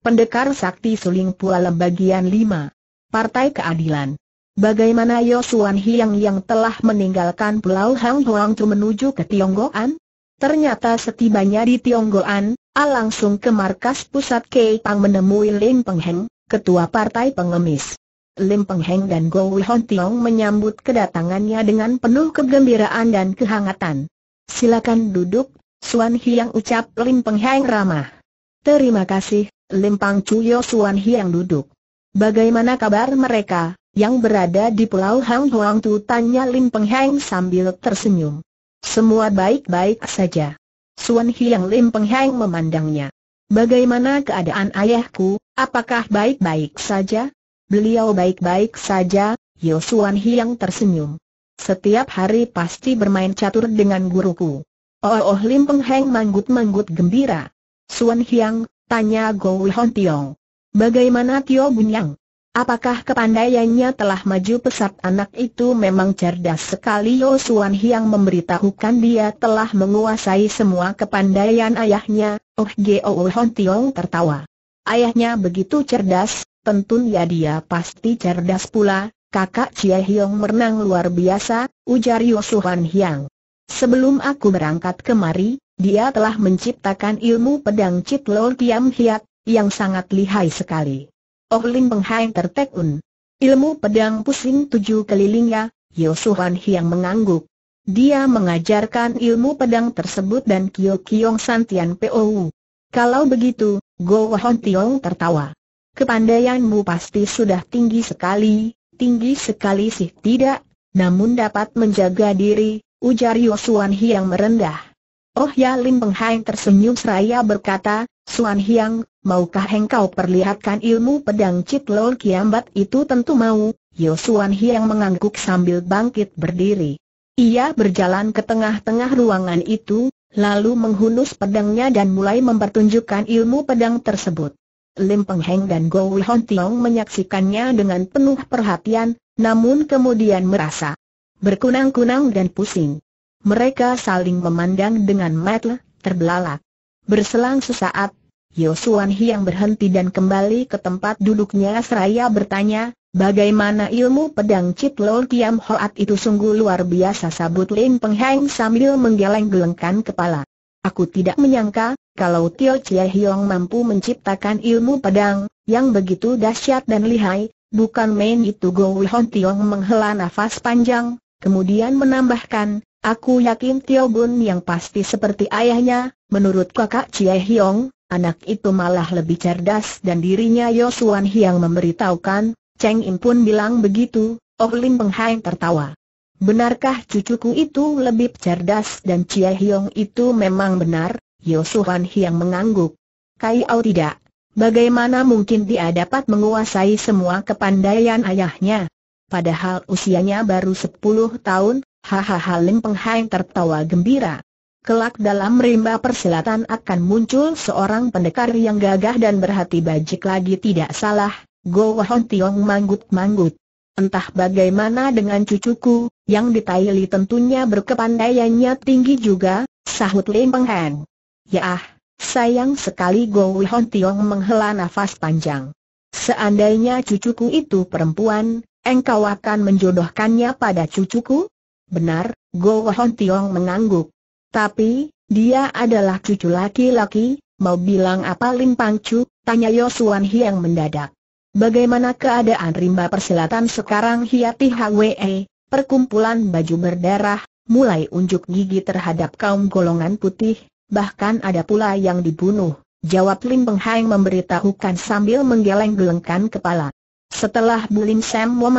Pendekar Sakti Suling Pualem bagian 5. Partai Keadilan. Bagaimana Yosuan Hiang yang telah meninggalkan Pulau Hang Huang menuju ke Tionggoan? Ternyata setibanya di Tionggoan, A langsung ke markas pusat Kei Pang menemui Lim Peng Heng, ketua partai pengemis. Lim Peng Heng dan Go Wihon Tiong menyambut kedatangannya dengan penuh kegembiraan dan kehangatan. Silakan duduk, Suan Hiang ucap Lim Peng Heng ramah. Terima kasih, Limpang Cuyo Suan Hiang duduk. Bagaimana kabar mereka, yang berada di Pulau Hang Huang Tu tanya Lim Peng Heng sambil tersenyum. Semua baik-baik saja. Suan Hiang Lim Peng Heng memandangnya. Bagaimana keadaan ayahku, apakah baik-baik saja? Beliau baik-baik saja, Yo Suan Hiang tersenyum. Setiap hari pasti bermain catur dengan guruku. Oh, oh Lim Peng Heng manggut-manggut gembira. Suan Hiang, Tanya Go Hon Tiong. Bagaimana Tio Bunyang? Apakah kepandaiannya telah maju pesat anak itu memang cerdas sekali Yo Suan Hiang memberitahukan dia telah menguasai semua kepandaian ayahnya, Oh Go Hon Tiong tertawa. Ayahnya begitu cerdas, tentu ya dia pasti cerdas pula, kakak Chia Hiong merenang luar biasa, ujar Yo Suan Hiang. Sebelum aku berangkat kemari, dia telah menciptakan ilmu pedang Cit Lo Tiam Hiat, yang sangat lihai sekali. Oh Lim Hai tertekun. Ilmu pedang pusing tujuh kelilingnya, Yosuhan Hiang mengangguk. Dia mengajarkan ilmu pedang tersebut dan Kyo Kiong Santian Pou. Kalau begitu, Go Hon Tiong tertawa. Kepandaianmu pasti sudah tinggi sekali, tinggi sekali sih tidak, namun dapat menjaga diri, ujar Yosuan Hiang merendah. Oh ya Lim Peng Hai tersenyum seraya berkata, Suan Hiang, maukah engkau perlihatkan ilmu pedang Cit Lol Kiambat itu tentu mau, Yo Suan Hiang mengangguk sambil bangkit berdiri. Ia berjalan ke tengah-tengah ruangan itu, lalu menghunus pedangnya dan mulai mempertunjukkan ilmu pedang tersebut. Lim Peng Heng dan Go Wei Tiong menyaksikannya dengan penuh perhatian, namun kemudian merasa berkunang-kunang dan pusing. Mereka saling memandang dengan mata terbelalak. Berselang sesaat, Yosuan Hiang berhenti dan kembali ke tempat duduknya seraya bertanya, bagaimana ilmu pedang Cit Lol Kiam Hoat itu sungguh luar biasa sabut Lin Pengheng sambil menggeleng-gelengkan kepala. Aku tidak menyangka, kalau Tio Chie Hiong mampu menciptakan ilmu pedang, yang begitu dahsyat dan lihai, bukan main itu Go Wihon Tiong menghela nafas panjang, kemudian menambahkan, Aku yakin Tio Bun yang pasti seperti ayahnya, menurut kakak Chie Hiong, anak itu malah lebih cerdas dan dirinya Yosuan Hyang memberitahukan, Cheng Im pun bilang begitu, Oh Lim Peng Hai tertawa. Benarkah cucuku itu lebih cerdas dan Chie Hiong itu memang benar? Yosuan Hyang mengangguk. Kai Au tidak. Bagaimana mungkin dia dapat menguasai semua kepandaian ayahnya? Padahal usianya baru 10 tahun, Hahaha Lim Penghai tertawa gembira. Kelak dalam rimba persilatan akan muncul seorang pendekar yang gagah dan berhati bajik lagi tidak salah, Go Hon Tiong manggut-manggut. Entah bagaimana dengan cucuku, yang ditaili tentunya berkepandaiannya tinggi juga, sahut Lim Hain. Yaah, sayang sekali Go Hon Tiong menghela nafas panjang. Seandainya cucuku itu perempuan, engkau akan menjodohkannya pada cucuku? Benar, Go Hon Tiong mengangguk. Tapi, dia adalah cucu laki-laki, mau bilang apa Lim Pangcu, tanya Yosuan Hiang mendadak. Bagaimana keadaan rimba persilatan sekarang Hiati Hwe, perkumpulan baju berdarah, mulai unjuk gigi terhadap kaum golongan putih, bahkan ada pula yang dibunuh, jawab Lim Peng memberitahukan sambil menggeleng-gelengkan kepala. Setelah Bulim Sam Wo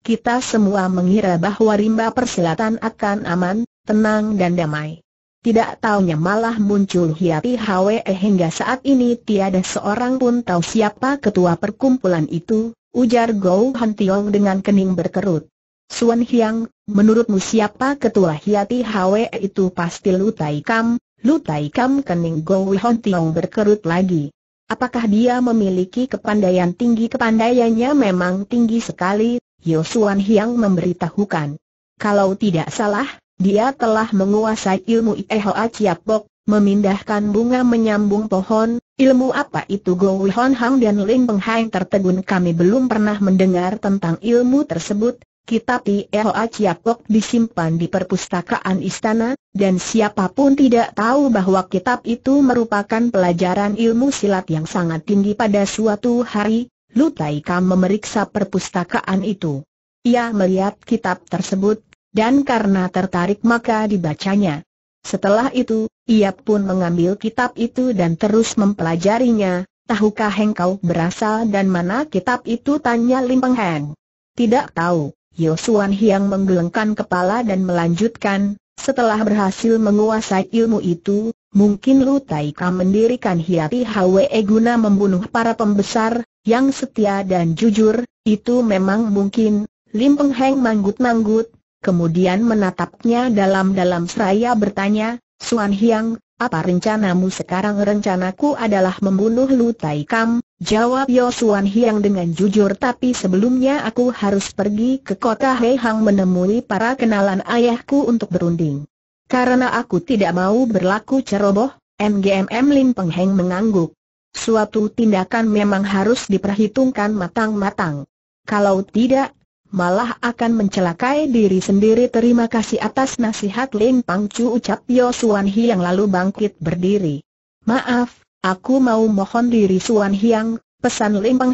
kita semua mengira bahwa rimba persilatan akan aman, tenang dan damai. Tidak taunya malah muncul Hiati Hwe eh, hingga saat ini tiada seorang pun tahu siapa ketua perkumpulan itu, ujar Gou Han Tiong dengan kening berkerut. Suan Hiang, menurutmu siapa ketua Hiati Hwe itu pasti Lu Tai Kam, Lu Tai Kam kening Gou Han Tiong berkerut lagi. Apakah dia memiliki kepandaian tinggi? Kepandaiannya memang tinggi sekali, Yosuan Hiang memberitahukan. Kalau tidak salah, dia telah menguasai ilmu Ihoa Chiapok, memindahkan bunga menyambung pohon, ilmu apa itu Go Wihon Hang dan Ling Peng Hang tertegun kami belum pernah mendengar tentang ilmu tersebut, kitab Ihoa Chiapok disimpan di perpustakaan istana, dan siapapun tidak tahu bahwa kitab itu merupakan pelajaran ilmu silat yang sangat tinggi pada suatu hari, Kam memeriksa perpustakaan itu. Ia melihat kitab tersebut, dan karena tertarik maka dibacanya. Setelah itu, ia pun mengambil kitab itu dan terus mempelajarinya. Tahukah engkau berasal dan mana kitab itu? Tanya Lim Peng Heng. Tidak tahu, Yosuan Hiang menggelengkan kepala dan melanjutkan, setelah berhasil menguasai ilmu itu, mungkin Lu Taika mendirikan Hiati Hwe guna membunuh para pembesar, yang setia dan jujur, itu memang mungkin, Lim Peng Heng manggut-manggut, kemudian menatapnya dalam-dalam seraya bertanya, Suan Hiang, apa rencanamu sekarang? Rencanaku adalah membunuh Lu Tai Kam, jawab Yo Suan Hiang dengan jujur tapi sebelumnya aku harus pergi ke kota Heihang menemui para kenalan ayahku untuk berunding. Karena aku tidak mau berlaku ceroboh, MGMM Lim Peng Heng mengangguk. Suatu tindakan memang harus diperhitungkan matang-matang. Kalau tidak, malah akan mencelakai diri sendiri. Terima kasih atas nasihat Lim Pangcu, ucap Yo Suan yang lalu bangkit berdiri. Maaf, aku mau mohon diri Suan Hiang, pesan Lim Pang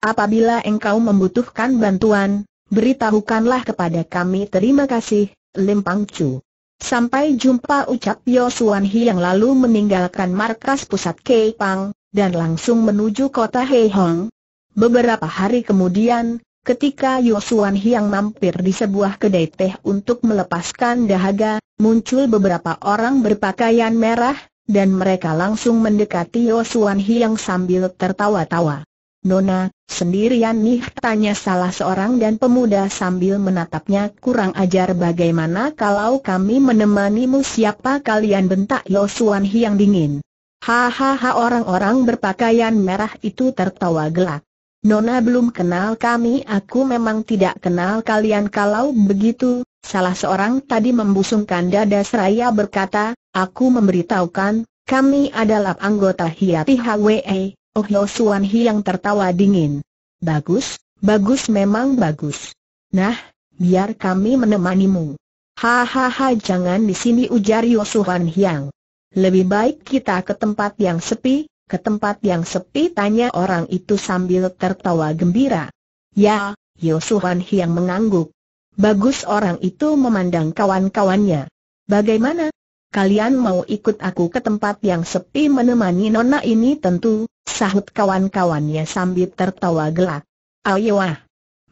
Apabila engkau membutuhkan bantuan, beritahukanlah kepada kami. Terima kasih, Lim Pangcu. Sampai jumpa ucap Suan Hi yang lalu meninggalkan markas pusat Kei Pang, dan langsung menuju kota Hei Hong. Beberapa hari kemudian, ketika Suan Hi yang mampir di sebuah kedai teh untuk melepaskan dahaga, muncul beberapa orang berpakaian merah, dan mereka langsung mendekati Suan Hi yang sambil tertawa-tawa. Nona, sendirian nih tanya salah seorang dan pemuda sambil menatapnya kurang ajar bagaimana kalau kami menemanimu siapa kalian bentak Yosuan yang dingin. Hahaha orang-orang berpakaian merah itu tertawa gelak. Nona belum kenal kami aku memang tidak kenal kalian kalau begitu, salah seorang tadi membusungkan dada seraya berkata, aku memberitahukan, kami adalah anggota Hiati HWE, Oh Suan Hiang tertawa dingin. Bagus, bagus memang bagus. Nah, biar kami menemanimu. Hahaha jangan di sini ujar Yosuhan Hiang. Lebih baik kita ke tempat yang sepi, ke tempat yang sepi tanya orang itu sambil tertawa gembira. Ya, Yosuhan Hiang mengangguk. Bagus orang itu memandang kawan-kawannya. Bagaimana? Kalian mau ikut aku ke tempat yang sepi menemani nona ini tentu, sahut kawan-kawannya sambil tertawa gelak. Ayo ah,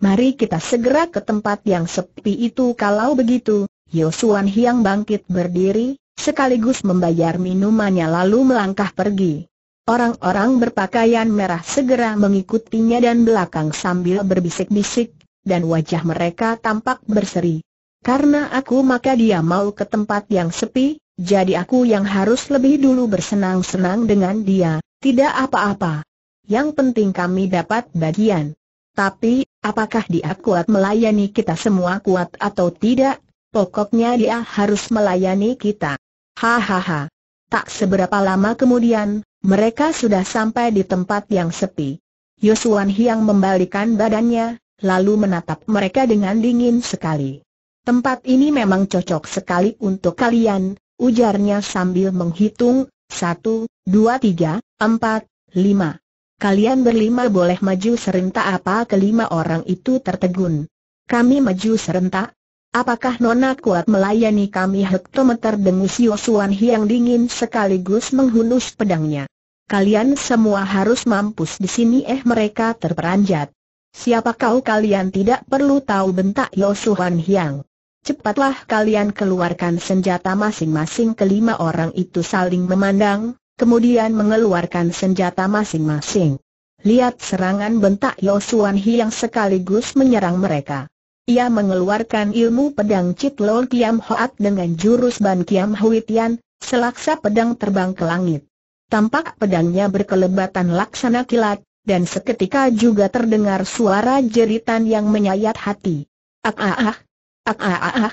mari kita segera ke tempat yang sepi itu kalau begitu, Yosuan Hiang bangkit berdiri, sekaligus membayar minumannya lalu melangkah pergi. Orang-orang berpakaian merah segera mengikutinya dan belakang sambil berbisik-bisik, dan wajah mereka tampak berseri. Karena aku maka dia mau ke tempat yang sepi, jadi aku yang harus lebih dulu bersenang-senang dengan dia, tidak apa-apa. Yang penting kami dapat bagian. Tapi, apakah dia kuat melayani kita semua kuat atau tidak? Pokoknya dia harus melayani kita. Hahaha. Tak seberapa lama kemudian, mereka sudah sampai di tempat yang sepi. Yosuan Hiang membalikan badannya, lalu menatap mereka dengan dingin sekali. Tempat ini memang cocok sekali untuk kalian, ujarnya sambil menghitung, satu, dua tiga, empat, lima. Kalian berlima boleh maju serentak apa kelima orang itu tertegun. Kami maju serentak? Apakah Nona kuat melayani kami hektometer dengus Yosuan yang dingin sekaligus menghunus pedangnya? Kalian semua harus mampus di sini eh mereka terperanjat. Siapa kau kalian tidak perlu tahu bentak Yosuan Hyang. Cepatlah kalian keluarkan senjata masing-masing kelima orang itu saling memandang, kemudian mengeluarkan senjata masing-masing. Lihat serangan bentak Yosuan Hi yang sekaligus menyerang mereka. Ia mengeluarkan ilmu pedang Cit Lol Kiam Hoat dengan jurus Ban Kiam Hui Tian, selaksa pedang terbang ke langit. Tampak pedangnya berkelebatan laksana kilat, dan seketika juga terdengar suara jeritan yang menyayat hati. Ak ah ah, ak ah ah, ah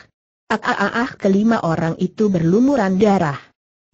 ak ah, ah ah, kelima orang itu berlumuran darah.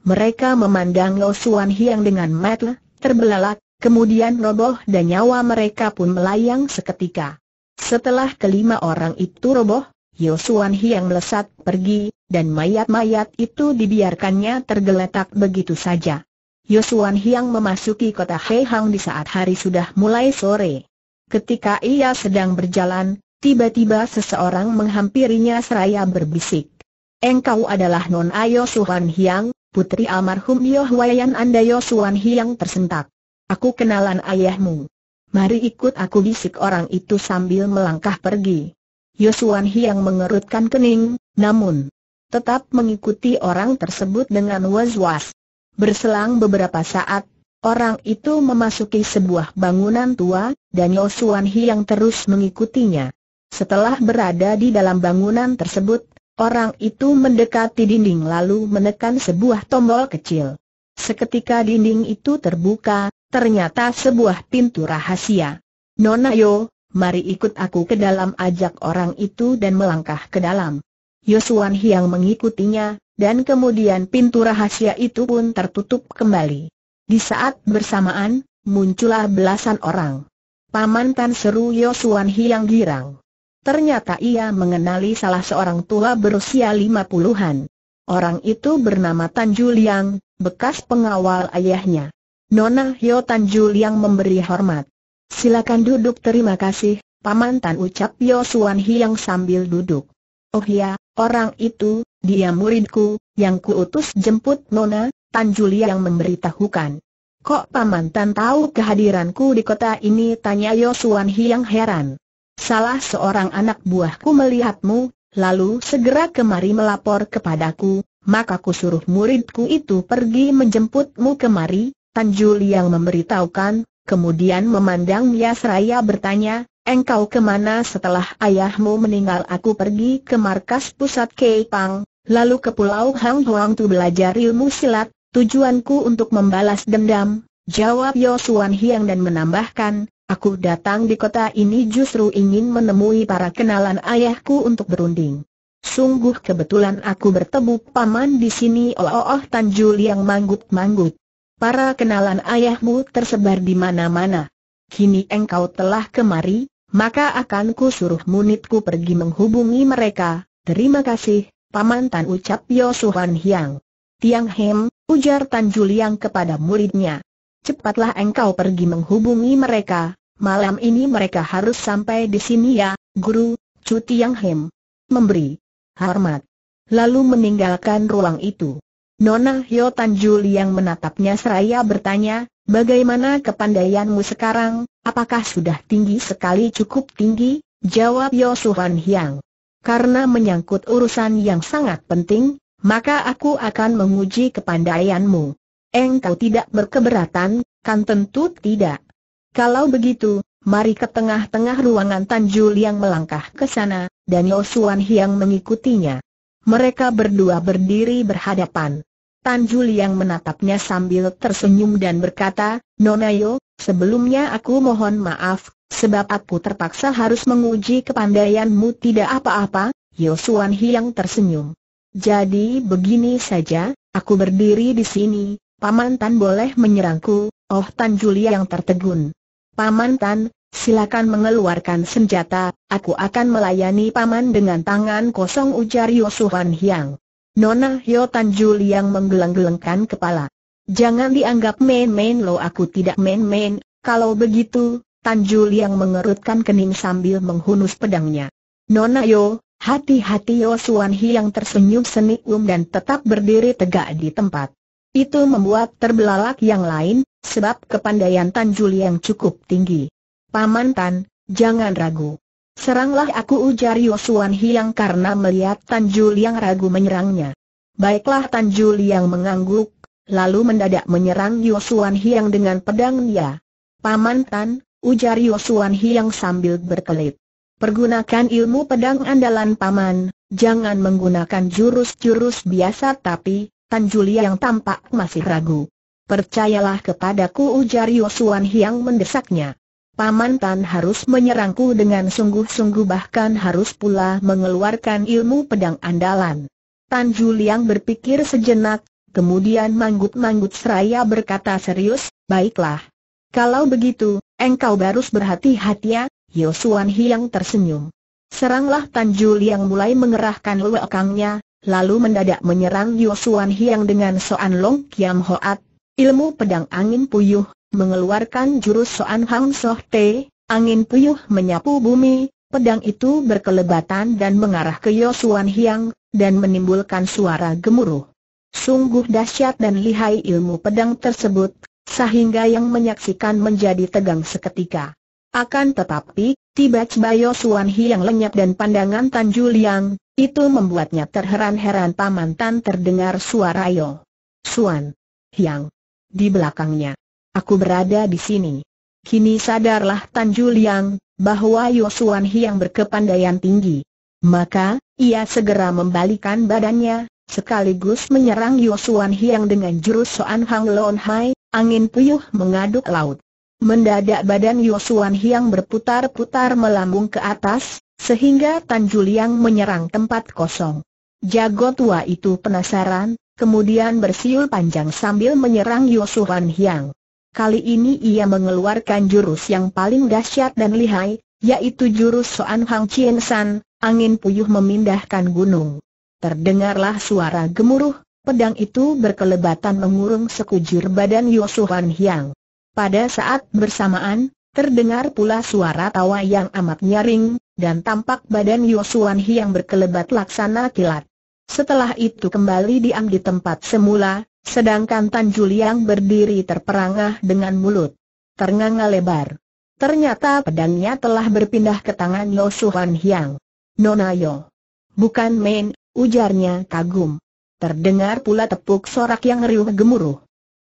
Mereka memandang Lo Suan Hiang dengan mata terbelalak, kemudian roboh dan nyawa mereka pun melayang seketika. Setelah kelima orang itu roboh, Yosuan Hiang melesat pergi, dan mayat-mayat itu dibiarkannya tergeletak begitu saja. Yosuan Hiang memasuki kota Heihang di saat hari sudah mulai sore. Ketika ia sedang berjalan, tiba-tiba seseorang menghampirinya seraya berbisik. Engkau adalah Non Ayo Suhan Hiang, putri almarhum Yoh Wayan Anda Yosuan Hiang tersentak. Aku kenalan ayahmu. Mari ikut aku bisik orang itu sambil melangkah pergi. Yosuan Hiang mengerutkan kening, namun tetap mengikuti orang tersebut dengan was-was. Berselang beberapa saat, orang itu memasuki sebuah bangunan tua, dan Yosuan Hiang terus mengikutinya. Setelah berada di dalam bangunan tersebut, Orang itu mendekati dinding lalu menekan sebuah tombol kecil. Seketika dinding itu terbuka, ternyata sebuah pintu rahasia. Nona Yo, mari ikut aku ke dalam ajak orang itu dan melangkah ke dalam. Yosuan Hiang mengikutinya, dan kemudian pintu rahasia itu pun tertutup kembali. Di saat bersamaan, muncullah belasan orang. Paman Tan seru Yosuan Hiang girang. Ternyata ia mengenali salah seorang tua berusia lima puluhan. Orang itu bernama Tan Juliang, bekas pengawal ayahnya. Nona Hyo Tan Juliang memberi hormat. Silakan duduk terima kasih, Paman Tan ucap Yo Suan Hiang sambil duduk. Oh ya, orang itu, dia muridku, yang kuutus jemput Nona, Tan Juliang memberitahukan. Kok Paman Tan tahu kehadiranku di kota ini? Tanya Yo Suan Hiang heran salah seorang anak buahku melihatmu, lalu segera kemari melapor kepadaku, maka ku suruh muridku itu pergi menjemputmu kemari, Tanjul yang memberitahukan, kemudian memandang Yasraya bertanya, engkau kemana setelah ayahmu meninggal aku pergi ke markas pusat Keipang, lalu ke pulau Hang Huang tu belajar ilmu silat, tujuanku untuk membalas dendam, jawab Yosuan Hiang dan menambahkan, Aku datang di kota ini justru ingin menemui para kenalan ayahku untuk berunding. Sungguh kebetulan aku bertemu paman di sini oh oh, oh Tanjul yang manggut-manggut. Para kenalan ayahmu tersebar di mana-mana. Kini engkau telah kemari, maka akan ku suruh munitku pergi menghubungi mereka. Terima kasih, Paman Tan ucap Yosuhan Hiang. Tiang Hem, ujar Tanjul yang kepada muridnya. Cepatlah engkau pergi menghubungi mereka, malam ini mereka harus sampai di sini ya, Guru, Chu Tiang Hem. Memberi hormat. Lalu meninggalkan ruang itu. Nona Hyo Tanjul yang menatapnya seraya bertanya, bagaimana kepandaianmu sekarang, apakah sudah tinggi sekali cukup tinggi? Jawab Yo Suhan Hyang. Karena menyangkut urusan yang sangat penting, maka aku akan menguji kepandaianmu. Engkau tidak berkeberatan, kan tentu tidak. Kalau begitu, mari ke tengah-tengah ruangan Tanjul yang melangkah ke sana, dan Yosuan Hiang mengikutinya. Mereka berdua berdiri berhadapan. Tanjul yang menatapnya sambil tersenyum dan berkata, Nonayo, sebelumnya aku mohon maaf, sebab aku terpaksa harus menguji kepandaianmu tidak apa-apa, Yosuan Hiang tersenyum. Jadi begini saja, aku berdiri di sini, Paman Tan boleh menyerangku, oh Tanjul yang tertegun. Paman Tan, silakan mengeluarkan senjata, aku akan melayani Paman dengan tangan kosong ujar Yosuhan Hyang. Nona Hyo Tan Juli yang menggeleng-gelengkan kepala. Jangan dianggap main-main lo aku tidak main-main, kalau begitu, Tan Juli yang mengerutkan kening sambil menghunus pedangnya. Nona Yo, hati-hati Yo Suan tersenyum tersenyum um dan tetap berdiri tegak di tempat. Itu membuat terbelalak yang lain, Sebab kepandaian Tan Juli yang cukup tinggi. Paman Tan, jangan ragu. Seranglah aku ujar Yosuan Hiang karena melihat Tan Juli yang ragu menyerangnya. Baiklah Tan Juli yang mengangguk, lalu mendadak menyerang Yosuan Hiang dengan pedangnya. Paman Tan, ujar Yosuan Hiang sambil berkelit. Pergunakan ilmu pedang andalan paman, jangan menggunakan jurus-jurus biasa tapi, Tan Juli yang tampak masih ragu. Percayalah kepadaku ujar Yosuan Hiang mendesaknya. Paman Tan harus menyerangku dengan sungguh-sungguh bahkan harus pula mengeluarkan ilmu pedang andalan. Tan Juliang berpikir sejenak, kemudian manggut-manggut seraya berkata serius, baiklah. Kalau begitu, engkau harus berhati-hati ya, Yosuan Hiang tersenyum. Seranglah Tan Juliang mulai mengerahkan luekangnya, lalu mendadak menyerang Yosuan Hiang dengan Soan Long Kiam Hoat, Ilmu pedang angin puyuh, mengeluarkan jurus Soan Hang Soh Te, angin puyuh menyapu bumi, pedang itu berkelebatan dan mengarah ke Yosuan Hiang, dan menimbulkan suara gemuruh. Sungguh dahsyat dan lihai ilmu pedang tersebut, sehingga yang menyaksikan menjadi tegang seketika. Akan tetapi, tiba-tiba Yosuan Hiang lenyap dan pandangan Tan Juliang, itu membuatnya terheran-heran paman Tan terdengar suara Yo. Suan. Hiang di belakangnya. Aku berada di sini. Kini sadarlah Tan Juliang, bahwa Yosuan Hiang berkepandaian tinggi. Maka, ia segera membalikan badannya, sekaligus menyerang Yosuan Hiang dengan jurus Soan Hang Lon Hai, angin puyuh mengaduk laut. Mendadak badan Yosuan Hiang berputar-putar melambung ke atas, sehingga Tan Juliang menyerang tempat kosong. Jago tua itu penasaran, kemudian bersiul panjang sambil menyerang Yosuhan Hyang. Kali ini ia mengeluarkan jurus yang paling dahsyat dan lihai, yaitu jurus Soan Hang Chien San, angin puyuh memindahkan gunung. Terdengarlah suara gemuruh, pedang itu berkelebatan mengurung sekujur badan Yosuhan Hyang. Pada saat bersamaan, terdengar pula suara tawa yang amat nyaring, dan tampak badan Yosuhan Hyang berkelebat laksana kilat. Setelah itu kembali diam di tempat semula, sedangkan Tan Juliang berdiri terperangah dengan mulut ternganga lebar. Ternyata pedangnya telah berpindah ke tangan Lo Suhan Hiang. Nona Yo. Bukan main, ujarnya kagum. Terdengar pula tepuk sorak yang riuh gemuruh.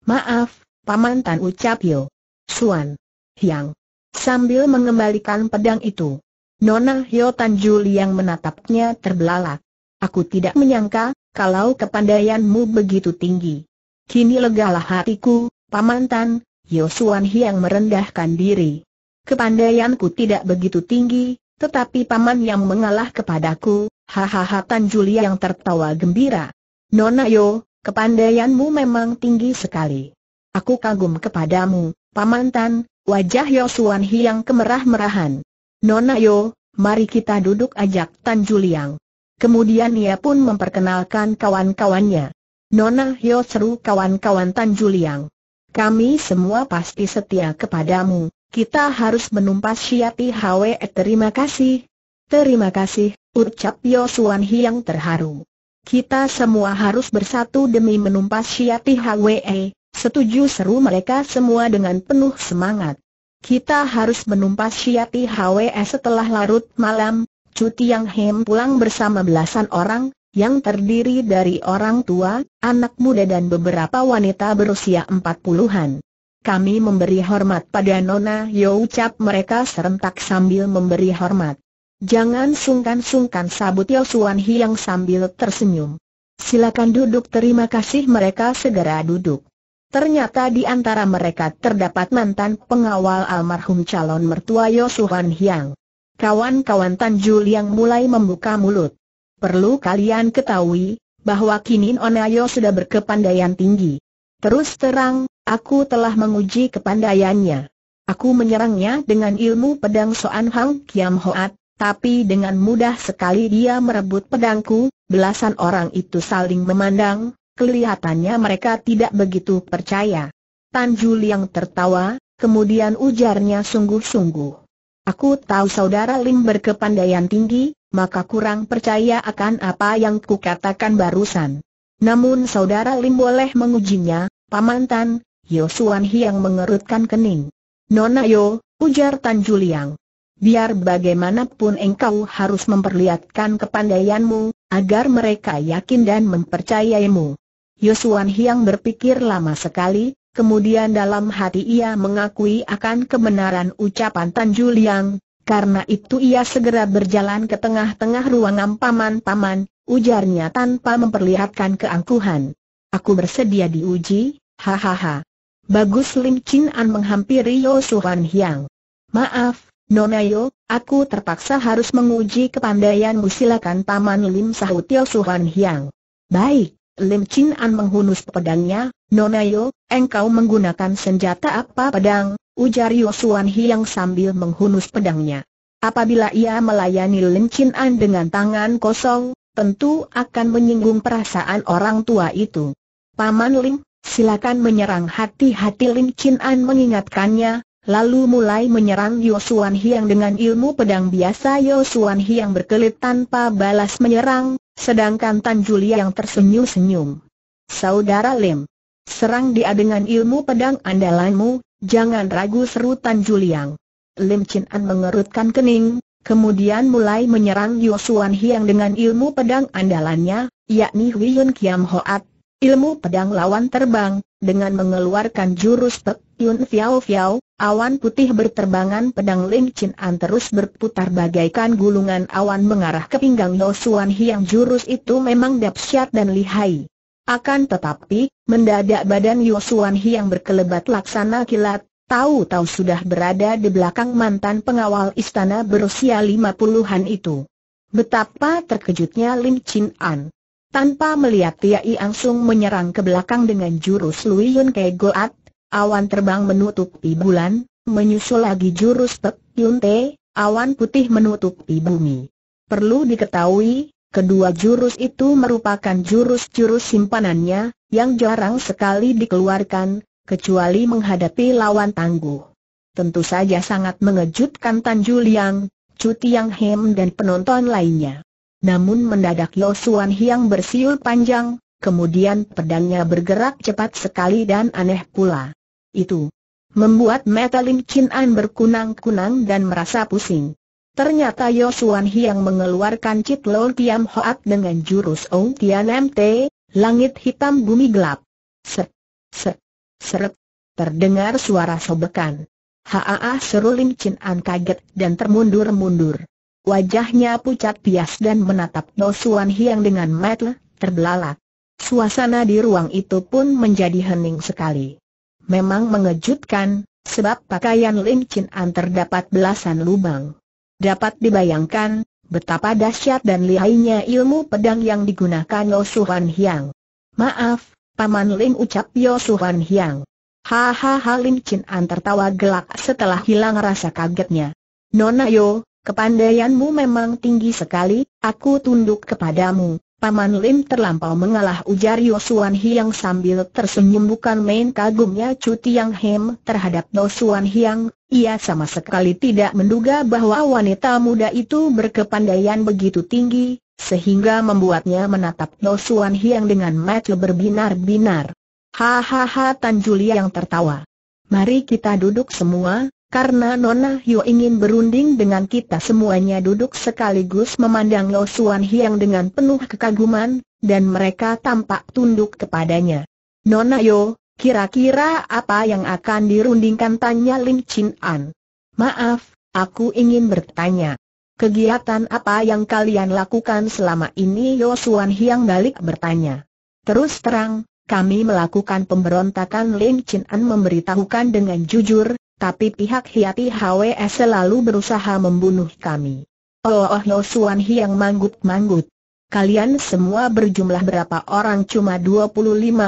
Maaf, Paman Tan ucap Yo. Suan. Hiang. Sambil mengembalikan pedang itu. Nona Hyo Tan Juli yang menatapnya terbelalak. Aku tidak menyangka, kalau kepandaianmu begitu tinggi. Kini legalah hatiku, Paman Tan, Yosuan Hiang merendahkan diri. Kepandaianku tidak begitu tinggi, tetapi Paman yang mengalah kepadaku, hahaha Tan Julia yang tertawa gembira. Nona Yo, kepandaianmu memang tinggi sekali. Aku kagum kepadamu, Paman Tan, wajah Yosuan Hiang kemerah-merahan. Nona Yo, mari kita duduk ajak Tan Juliang. Kemudian ia pun memperkenalkan kawan-kawannya. Nona Hyo seru kawan-kawan Tan Juliang. Kami semua pasti setia kepadamu. Kita harus menumpas Syiati Hwe. Terima kasih. Terima kasih, ucap Yo Suan Hiang terharu. Kita semua harus bersatu demi menumpas Syiati Hwe. Setuju seru mereka semua dengan penuh semangat. Kita harus menumpas Syiati Hwe setelah larut malam, Cuti yang Hem pulang bersama belasan orang, yang terdiri dari orang tua, anak muda dan beberapa wanita berusia empat puluhan. Kami memberi hormat pada Nona Yo ucap mereka serentak sambil memberi hormat. Jangan sungkan-sungkan sabut Yo Suan Hiang sambil tersenyum. Silakan duduk terima kasih mereka segera duduk. Ternyata di antara mereka terdapat mantan pengawal almarhum calon mertua Yo Suan Hiang kawan-kawan Tan Jul yang mulai membuka mulut. Perlu kalian ketahui, bahwa kini Onayo sudah berkepandaian tinggi. Terus terang, aku telah menguji kepandaiannya. Aku menyerangnya dengan ilmu pedang Soan Hang Kiam Hoat, tapi dengan mudah sekali dia merebut pedangku, belasan orang itu saling memandang, kelihatannya mereka tidak begitu percaya. Tan Jul yang tertawa, kemudian ujarnya sungguh-sungguh. Aku tahu saudara Lim berkepandaian tinggi, maka kurang percaya akan apa yang kukatakan barusan. Namun saudara Lim boleh mengujinya, Paman Tan, Yosuan Hiang mengerutkan kening. Nona Yo, ujar Tan Juliang. Biar bagaimanapun engkau harus memperlihatkan kepandaianmu, agar mereka yakin dan mempercayaimu. Yosuan Hiang berpikir lama sekali, Kemudian dalam hati ia mengakui akan kebenaran ucapan Tan Juliang, karena itu ia segera berjalan ke tengah-tengah ruangan paman-paman, ujarnya tanpa memperlihatkan keangkuhan. Aku bersedia diuji, hahaha. Bagus Lim Chin An menghampiri Yo Suhan Hiang. Maaf, Nona Yo, aku terpaksa harus menguji kepandaianmu silakan Paman Lim sahut Yo Suhan Hiang. Baik, Lim Chin An menghunus pedangnya, Nonayo, engkau menggunakan senjata apa pedang, ujar Yosuan Hiang sambil menghunus pedangnya. Apabila ia melayani Lim Chin An dengan tangan kosong, tentu akan menyinggung perasaan orang tua itu. Paman Lim, silakan menyerang hati-hati Lim Chin An mengingatkannya, lalu mulai menyerang Yosuan Hiang dengan ilmu pedang biasa Yosuan Hiang berkelit tanpa balas menyerang, sedangkan Tan Julia yang tersenyum-senyum. Saudara Lim, serang dia dengan ilmu pedang andalanmu, jangan ragu seru Tan Juliang. Lim Chin An mengerutkan kening, kemudian mulai menyerang Yosuan Hiang dengan ilmu pedang andalannya, yakni Huyun Kiam Hoat, Ilmu pedang lawan terbang, dengan mengeluarkan jurus Pek Yun Fiao Fiao, awan putih berterbangan pedang Ling Chin An terus berputar bagaikan gulungan awan mengarah ke pinggang Yo Suan Hiang jurus itu memang dapsyat dan lihai. Akan tetapi, mendadak badan Yo Suan Hiang berkelebat laksana kilat, tahu-tahu sudah berada di belakang mantan pengawal istana berusia lima puluhan itu. Betapa terkejutnya Ling Chin An. Tanpa melihat Tiai langsung menyerang ke belakang dengan jurus Yun Kei Goat, awan terbang menutupi bulan, menyusul lagi jurus Pek Yun Te, awan putih menutupi bumi. Perlu diketahui, kedua jurus itu merupakan jurus-jurus simpanannya, yang jarang sekali dikeluarkan, kecuali menghadapi lawan tangguh. Tentu saja sangat mengejutkan Tan Juliang, Cuti Yang Hem dan penonton lainnya. Namun mendadak Yo Suan Hiang bersiul panjang, kemudian pedangnya bergerak cepat sekali dan aneh pula. Itu membuat mata Lim Chin An berkunang-kunang dan merasa pusing. Ternyata Suan Hiang mengeluarkan Cit Lo Tiam Hoat dengan jurus Ong Tian MT, langit hitam bumi gelap. Seret, set, seret. Terdengar suara sobekan. Haa seru Lim Chin An kaget dan termundur-mundur. Wajahnya pucat pias dan menatap Do Suan Hiang dengan mata terbelalak. Suasana di ruang itu pun menjadi hening sekali. Memang mengejutkan, sebab pakaian Lin Chin An terdapat belasan lubang. Dapat dibayangkan, betapa dahsyat dan lihainya ilmu pedang yang digunakan Lo Suan Hiang. Maaf, Paman Lin ucap Yo Suan Hiang. Hahaha Lin Chin An tertawa gelak setelah hilang rasa kagetnya. Nona Yo, Kepandaianmu memang tinggi sekali, aku tunduk kepadamu. Paman Lim terlampau mengalah ujar Yosuan Hiang sambil tersenyum bukan main kagumnya Chu Tiang Hem terhadap Yosuan Hiang, ia sama sekali tidak menduga bahwa wanita muda itu berkepandaian begitu tinggi, sehingga membuatnya menatap Yosuan Hiang dengan mata berbinar-binar. Hahaha Tan Julia yang tertawa. Mari kita duduk semua, karena Nona Hyo ingin berunding dengan kita semuanya duduk sekaligus memandang Lo Suan Hiang dengan penuh kekaguman, dan mereka tampak tunduk kepadanya. Nona Hyo, kira-kira apa yang akan dirundingkan tanya Lin Chin An? Maaf, aku ingin bertanya. Kegiatan apa yang kalian lakukan selama ini Lo Suan Hiang balik bertanya. Terus terang, kami melakukan pemberontakan Lin Chin An memberitahukan dengan jujur, tapi pihak Hiati HWE selalu berusaha membunuh kami. Oh oh no oh, Suan Hiang manggut-manggut. Kalian semua berjumlah berapa orang cuma 25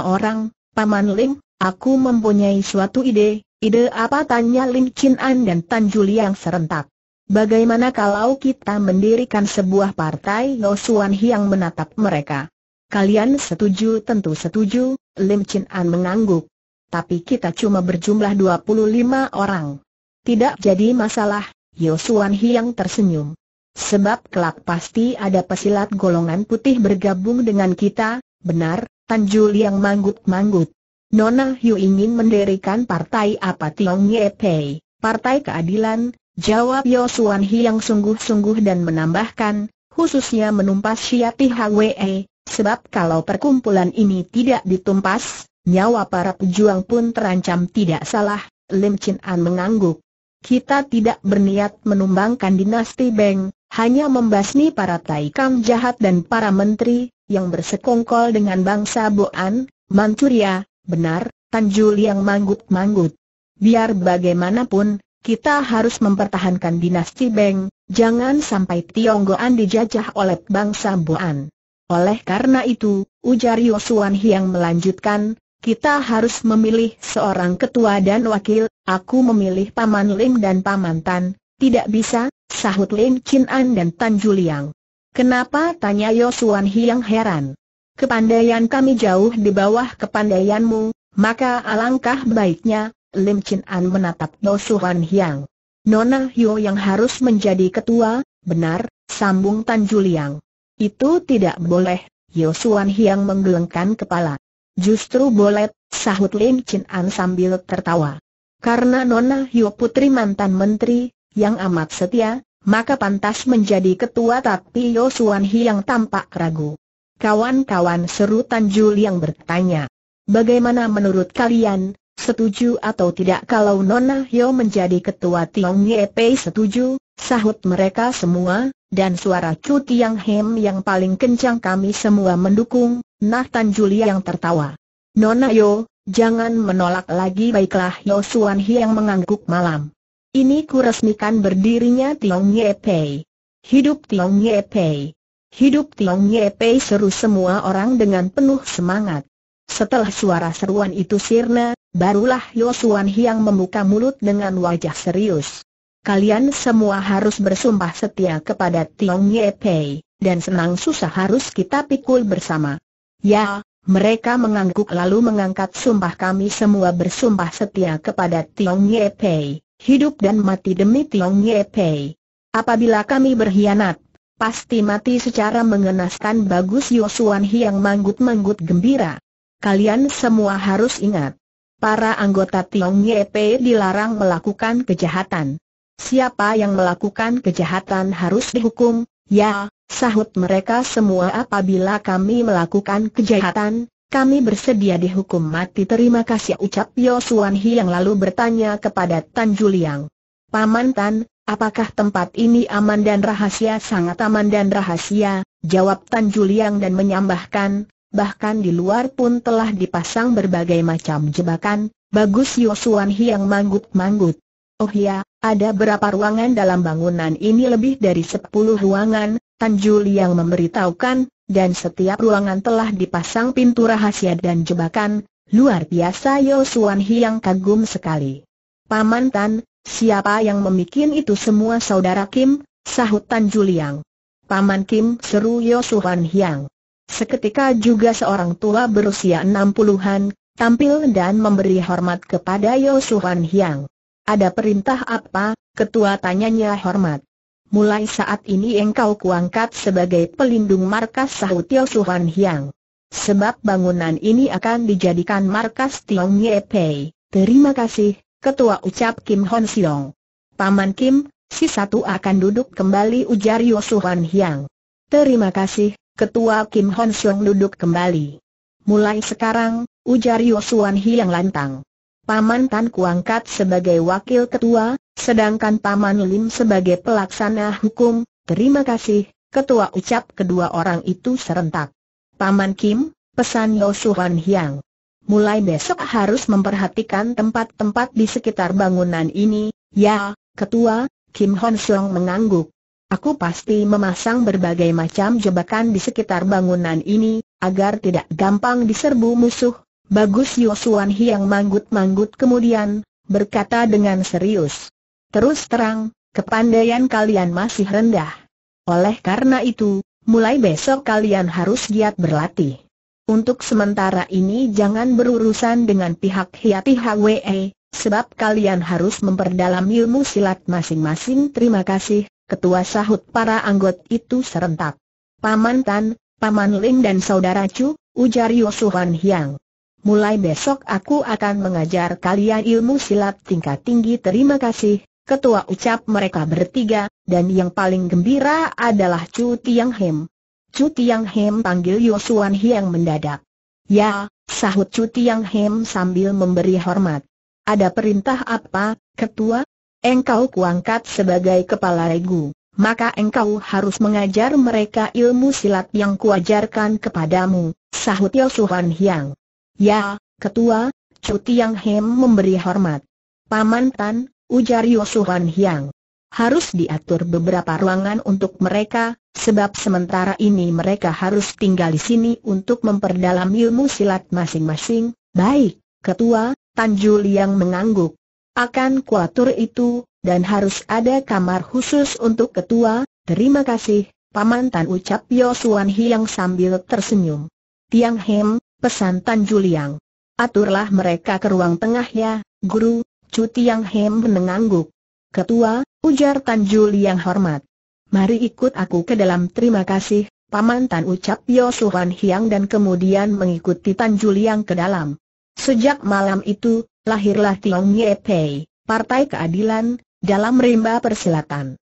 orang, Paman Lim, aku mempunyai suatu ide, ide apa tanya Lim Chin An dan Tan Juliang serentak. Bagaimana kalau kita mendirikan sebuah partai No oh, Suan Hiang menatap mereka? Kalian setuju tentu setuju, Lim Chin An mengangguk tapi kita cuma berjumlah 25 orang. Tidak jadi masalah, Yosuan Hiang tersenyum. Sebab kelak pasti ada pesilat golongan putih bergabung dengan kita, benar, Tanjul yang manggut-manggut. Nona Yu ingin mendirikan partai apa Tiong Ye Pei, partai keadilan, jawab Yosuan Hiang sungguh-sungguh dan menambahkan, khususnya menumpas Syiati Hwe, sebab kalau perkumpulan ini tidak ditumpas, Nyawa para pejuang pun terancam tidak salah, Lim Chin An mengangguk. Kita tidak berniat menumbangkan dinasti Beng, hanya membasmi para taikam jahat dan para menteri, yang bersekongkol dengan bangsa Boan, Manchuria, benar, Tanjul yang manggut-manggut. Biar bagaimanapun, kita harus mempertahankan dinasti Beng, jangan sampai Tionggoan dijajah oleh bangsa Boan. Oleh karena itu, ujar Yosuan Hiang melanjutkan, kita harus memilih seorang ketua dan wakil, aku memilih Paman Lim dan Paman Tan, tidak bisa, sahut Lim Chin An dan Tan Juliang. Kenapa tanya Yosuan Hiang heran. Kepandaian kami jauh di bawah kepandaianmu, maka alangkah baiknya, Lim Chin An menatap Yosuan Hiang. Nona Hyo yang harus menjadi ketua, benar, sambung Tan Juliang. Itu tidak boleh, Yosuan Hiang menggelengkan kepala. Justru boleh, sahut Lim Chin An sambil tertawa. Karena Nona Hyo Putri mantan menteri, yang amat setia, maka pantas menjadi ketua tapi Yo Suan Hi yang tampak ragu. Kawan-kawan seru Tan Jul yang bertanya. Bagaimana menurut kalian, setuju atau tidak kalau Nona Hyo menjadi ketua Tiong Ye Pei setuju, sahut mereka semua, dan suara cuti yang Hem yang paling kencang kami semua mendukung, Nathan Tan Julia yang tertawa. Nona Yo, jangan menolak lagi baiklah Yo Suan Hi yang mengangguk malam. Ini kuresmikan berdirinya Tiong Ye Pei. Hidup Tiong Ye Pei. Hidup Tiong Ye Pei seru semua orang dengan penuh semangat. Setelah suara seruan itu sirna, barulah Yo Suan membuka mulut dengan wajah serius kalian semua harus bersumpah setia kepada Tiong Ye Pei, dan senang susah harus kita pikul bersama. Ya, mereka mengangguk lalu mengangkat sumpah kami semua bersumpah setia kepada Tiong Ye Pei, hidup dan mati demi Tiong Ye Pei. Apabila kami berkhianat, pasti mati secara mengenaskan bagus Yosuan Hiang manggut-manggut gembira. Kalian semua harus ingat, para anggota Tiong Ye Pei dilarang melakukan kejahatan. Siapa yang melakukan kejahatan harus dihukum, ya, sahut mereka semua apabila kami melakukan kejahatan, kami bersedia dihukum mati terima kasih ucap Yosuan Hi yang lalu bertanya kepada Tan Juliang. Paman Tan, apakah tempat ini aman dan rahasia sangat aman dan rahasia, jawab Tan Juliang dan menyambahkan, bahkan di luar pun telah dipasang berbagai macam jebakan, bagus Yosuan Hi yang manggut-manggut. Oh ya, ada berapa ruangan dalam bangunan ini lebih dari sepuluh ruangan, Tan Juli yang memberitahukan, dan setiap ruangan telah dipasang pintu rahasia dan jebakan, luar biasa Yo Suan yang kagum sekali. Paman Tan, siapa yang memikin itu semua saudara Kim, sahut Tan yang. Paman Kim seru Yo Suan yang. Seketika juga seorang tua berusia 60-an, tampil dan memberi hormat kepada Yo Suan yang. Ada perintah apa, ketua tanyanya hormat. Mulai saat ini engkau kuangkat sebagai pelindung markas sahut Tio Suhan Hiang. Sebab bangunan ini akan dijadikan markas Tiong Nye Pei. Terima kasih, ketua ucap Kim Hon Siong. Paman Kim, si satu akan duduk kembali ujar Yo Suhan Hiang. Terima kasih, ketua Kim Hon Siong duduk kembali. Mulai sekarang, ujar Yo Suhan Hiang lantang. Paman Tan Kuangkat sebagai wakil ketua, sedangkan Paman Lim sebagai pelaksana hukum. Terima kasih, ketua ucap kedua orang itu serentak. Paman Kim, pesan Yosuhan Hyang. Mulai besok harus memperhatikan tempat-tempat di sekitar bangunan ini, ya, ketua, Kim Hon Seong mengangguk. Aku pasti memasang berbagai macam jebakan di sekitar bangunan ini, agar tidak gampang diserbu musuh, Bagus Yosuan yang manggut-manggut kemudian, berkata dengan serius. Terus terang, kepandaian kalian masih rendah. Oleh karena itu, mulai besok kalian harus giat berlatih. Untuk sementara ini jangan berurusan dengan pihak Hiati Hwe, sebab kalian harus memperdalam ilmu silat masing-masing. Terima kasih, ketua sahut para anggot itu serentak. Paman Tan, Paman Ling dan Saudara Chu, ujar Yosuhan Hiang. Mulai besok aku akan mengajar kalian ilmu silat tingkat tinggi terima kasih, ketua ucap mereka bertiga, dan yang paling gembira adalah Chu Tiang Hem. Chu Tiang Hem panggil Yosuan Hiang mendadak. Ya, sahut Chu Tiang Hem sambil memberi hormat. Ada perintah apa, ketua? Engkau kuangkat sebagai kepala regu, maka engkau harus mengajar mereka ilmu silat yang kuajarkan kepadamu, sahut Yosuan Hiang. Ya, ketua, Chu Tiang Hem memberi hormat. Paman Tan, ujar Yosuhan Hyang. Harus diatur beberapa ruangan untuk mereka, sebab sementara ini mereka harus tinggal di sini untuk memperdalam ilmu silat masing-masing. Baik, ketua, Tan yang mengangguk. Akan kuatur itu, dan harus ada kamar khusus untuk ketua, terima kasih, Paman Tan ucap Yosuan Hiang sambil tersenyum. Tiang Hem, pesan Tan Juliang. Aturlah mereka ke ruang tengah ya, guru, Cuti Yang Hem menengangguk. Ketua, ujar Tan Juliang hormat. Mari ikut aku ke dalam terima kasih, Paman Tan ucap Yosuhan Hiang dan kemudian mengikuti Tan Juliang ke dalam. Sejak malam itu, lahirlah Tiong Nye Partai Keadilan, dalam rimba persilatan.